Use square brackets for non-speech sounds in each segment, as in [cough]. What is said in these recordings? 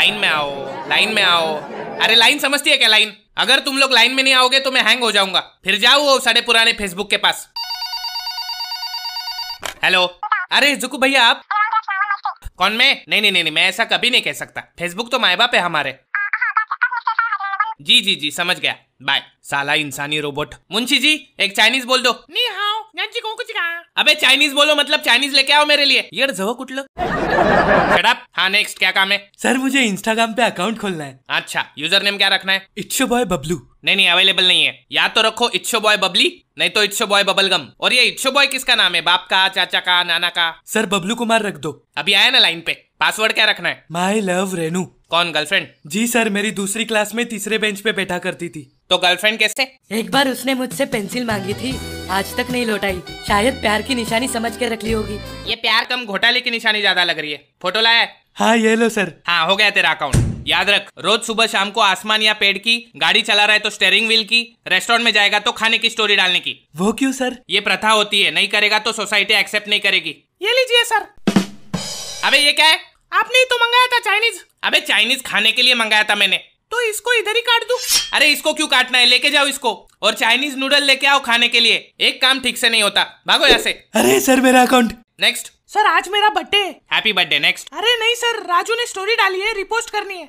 Line में आओ line में आओ अरे लाइन समझती है क्या लाइन अगर तुम लोग लाइन में नहीं आओगे तो मैं हैंग हो जाऊंगा फिर जाओ वो साढ़े पुराने फेसबुक के पास हेलो अरे जुकू भैया आप कौन मैं नहीं नहीं नहीं मैं ऐसा कभी नहीं कह सकता फेसबुक तो माए बाप है हमारे जी जी जी समझ गया बाय साला इंसानी रोबोट मुंशी जी एक चाइनीज बोल दो हाँ। अबे चाइनीज बोलो मतलब चाइनीज लेके आओ मेरे लिए यार जवो कुटलो हाँ नेक्स्ट क्या काम है सर मुझे इंस्टाग्राम पे अकाउंट खोलना है अच्छा यूजर नेम क्या रखना है इच्छो बॉय बबलू नहीं नहीं अवेलेबल नहीं है या तो रखो इच्छो बॉय बबली नहीं तो इच्छो बॉय बबलगम और ये इच्छो बॉय किसका नाम है बाप का चाचा का नाना का सर बबलू कुमार रख दो अभी आया ना लाइन पे पासवर्ड क्या रखना है माई लव रेनू कौन गर्लफ्रेंड जी सर मेरी दूसरी क्लास में तीसरे बेंच पे बैठा करती थी तो गर्लफ्रेंड कैसे एक बार उसने मुझसे पेंसिल मांगी थी आज तक नहीं लौटाई शायद प्यार की निशानी समझ के रख ली होगी ये प्यार कम घोटाले की निशानी ज्यादा लग रही है फोटो लाया हाँ ये लो सर हाँ हो गया तेरा अकाउंट याद रख रोज सुबह शाम को आसमान या पेड़ की गाड़ी चला रहा है तो स्टेयरिंग व्हील की रेस्टोरेंट में जाएगा तो खाने की स्टोरी डालने की वो क्यों सर ये प्रथा होती है नहीं करेगा तो सोसाइटी एक्सेप्ट नहीं करेगी ये लीजिए सर अबे ये क्या है आपने ही तो मंगाया था चाइनीज अबे चाइनीज खाने के लिए मंगाया था मैंने तो इसको इधर ही काट दू अरे इसको क्यों काटना है लेके जाओ इसको और चाइनीज नूडल लेके आओ खाने के लिए एक काम ठीक से नहीं होता भागो यहाँ से अरे सर मेरा अकाउंट नेक्स्ट सर आज मेरा बर्थडे हैप्पी बर्थडे नेक्स्ट अरे नहीं सर राजू ने स्टोरी डाली है रिपोस्ट करनी है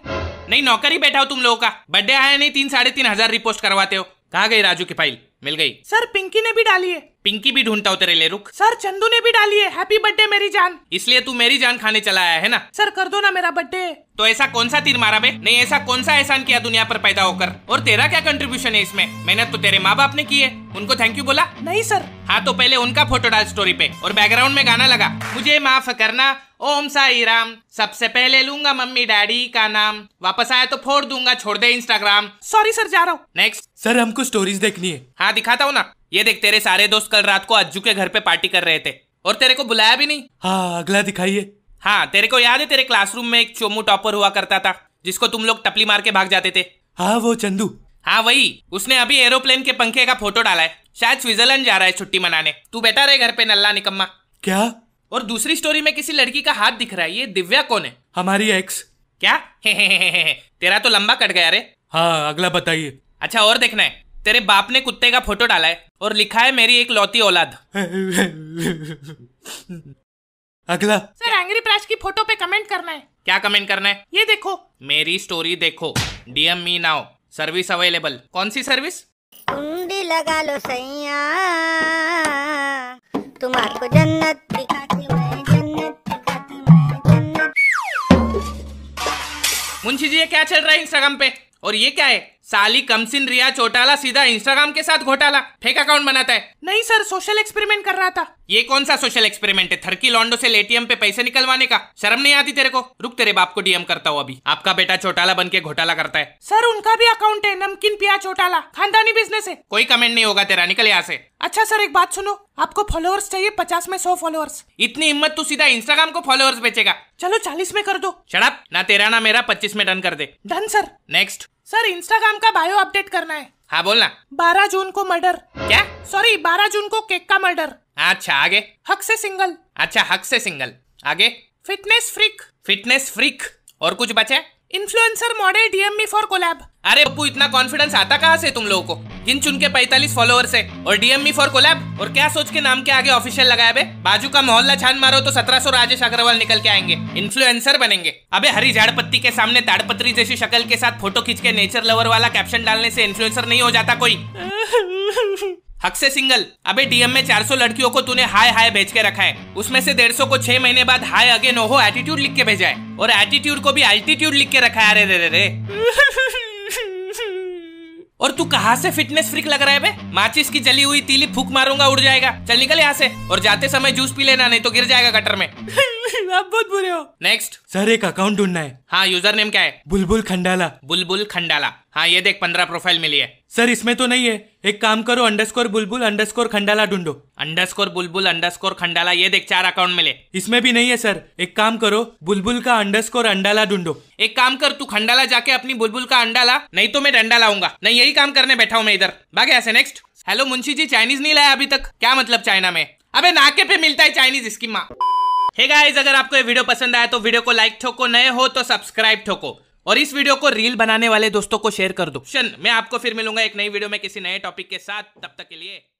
नहीं नौकरी बैठा हो तुम लोगों का बर्थडे आया नहीं तीन साढ़े तीन हजार रिपोस्ट करवाते हो कहा गई राजू की फाइल मिल गई सर पिंकी ने भी डाली है पिंकी भी ढूंढता उतरे ले रुक सर चंदू ने भी डाली है हैप्पी बर्थडे मेरी जान इसलिए तू मेरी जान खाने चला आया है ना सर कर दो ना मेरा बर्थडे तो ऐसा कौन सा तीर मारा बे नहीं ऐसा कौन सा एहसान किया दुनिया पर पैदा होकर और तेरा क्या कंट्रीब्यूशन है इसमें मेहनत तो तेरे माँ बाप ने की है उनको थैंक यू बोला नहीं सर हाँ तो पहले उनका फोटो डाल स्टोरी पे और बैकग्राउंड में गाना लगा मुझे माफ करना ओम साई राम सबसे पहले लूंगा मम्मी डैडी का नाम वापस आया तो फोड़ दूंगा छोड़ दे इंस्टाग्राम सॉरी सर जा रहा हूँ नेक्स्ट सर हमको स्टोरीज देखनी है हाँ दिखाता हूँ ना ये देख तेरे सारे दोस्त कल रात को अज्जू के घर पे पार्टी कर रहे थे और तेरे को बुलाया भी नहीं हाँ अगला दिखाइए हाँ तेरे को याद है तेरे क्लासरूम में एक चोमू टॉपर हुआ करता था जिसको तुम लोग टपली मार के भाग जाते थे हाँ वो चंदू हाँ वही उसने अभी एरोप्लेन के पंखे का फोटो डाला है शायद स्विट्जरलैंड जा रहा है छुट्टी मनाने तू बैठा रहे घर पे नल्ला निकम्मा क्या और दूसरी स्टोरी में किसी लड़की का हाथ दिख रहा है ये दिव्या कौन है हमारी एक्स क्या तेरा तो लंबा कट गया रे हाँ अगला बताइए अच्छा और देखना है तेरे बाप ने कुत्ते का फोटो डाला है और लिखा है मेरी एक लौती औलाद [laughs] अगला सर एंग्री प्राश की फोटो पे कमेंट करना है क्या कमेंट करना है ये देखो मेरी स्टोरी देखो DM me now service available कौन सी सर्विस तुम भी लगा लो सैया तुम आपको जन्नत दिखाती जन्नत दिखाती जन्नत मुंशी जी ये क्या चल रहा है इंस्टाग्राम पे और ये क्या है साली कमसिन रिया चोटाला सीधा इंस्टाग्राम के साथ घोटाला फेक अकाउंट बनाता है नहीं सर सोशल एक्सपेरिमेंट कर रहा था ये कौन सा सोशल एक्सपेरिमेंट है थर्की लॉन्डो से एटीएम पे पैसे निकलवाने का शर्म नहीं आती तेरे को रुक तेरे बाप को डीएम करता हूँ अभी आपका बेटा चौटाला बन के घोटाला करता है सर उनका भी अकाउंट है नमकीन पिया चौटाला खानदानी बिजनेस है कोई कमेंट नहीं होगा तेरा निकल यहाँ से अच्छा सर एक बात सुनो आपको फॉलोअर्स चाहिए पचास में सौ फॉलोअर्स इतनी हिम्मत तू सीधा इंस्टाग्राम को फॉलोअर्स बेचेगा चलो चालीस में कर दो शराब ना तेरा ना मेरा पच्चीस में डन कर दे done sir next sir Instagram का बायो अपडेट करना है हाँ बोलना बारह जून को मर्डर क्या सॉरी बारह जून को केक का मर्डर अच्छा आगे हक से सिंगल अच्छा हक से सिंगल आगे फिटनेस फ्रिक फिटनेस फ्रिक और कुछ बचे influencer model DM me for collab अरे पप्पू इतना कॉन्फिडेंस आता कहाँ से तुम लोगों को गिन चुन के पैतालीस फॉलोअर्स है और डीएम मी फॉर कोलैब और क्या सोच के नाम के आगे ऑफिशियल लगाया बे बाजू का मोहल्ला छान मारो तो सत्रह सौ राजेश अग्रवाल निकल के आएंगे इन्फ्लुएंसर बनेंगे अबे हरी झाड़ पत्ती के सामने ताड़पत्री जैसी शक्ल के साथ फोटो खींच के नेचर लवर वाला कैप्शन डालने से इन्फ्लुएंसर नहीं हो जाता कोई [laughs] हक से सिंगल अबे डीएम में 400 लड़कियों को तूने हाय हाय भेज के रखा है उसमें से 150 को छह महीने बाद हाय अगेन हो एटीट्यूड लिख के भेजा है और एटीट्यूड को भी अल्टीट्यूड लिख के रखा है अरे रे रे रे और तू कहा से फिटनेस फ्रिक लग रहा है बे माचिस की जली हुई तीली फूक मारूंगा उड़ जाएगा चल निकल यहाँ से और जाते समय जूस पी लेना नहीं तो गिर जाएगा गटर में [laughs] आप बहुत बुरे हो नेक्स्ट सर एक अकाउंट ढूंढना है हाँ यूजर नेम क्या है बुलबुल खंडाला बुलबुल खंडाला हाँ ये देख पंद्रह प्रोफाइल मिली है सर इसमें तो नहीं है एक काम करो अंडर स्कोर बुलबुल अंडर स्कोर खंडाला ढूंढो अंडर स्कोर बुलबुल अंडर स्कोर खंडाला ये देख चार अकाउंट मिले इसमें भी नहीं है सर एक काम करो बुलबुल का अंडर स्कोर अंडाला ढूंढो एक काम कर तू खंडाला जाके अपनी बुलबुल का अंडा ला नहीं तो मैं डंडा लाऊंगा नहीं यही काम करने बैठा हूँ मैं इधर बाकी ऐसे next hello Munshi ji Chinese नहीं लाया अभी तक क्या मतलब चाइना में अबे नाके पे मिलता है चाइनीज इसकी माँ हे hey गाइस अगर आपको ये वीडियो पसंद आया तो वीडियो को लाइक ठोको नए हो तो सब्सक्राइब ठोको और इस वीडियो को रील बनाने वाले दोस्तों को शेयर कर दो मैं आपको फिर मिलूंगा एक नई वीडियो में किसी नए टॉपिक के साथ तब तक के लिए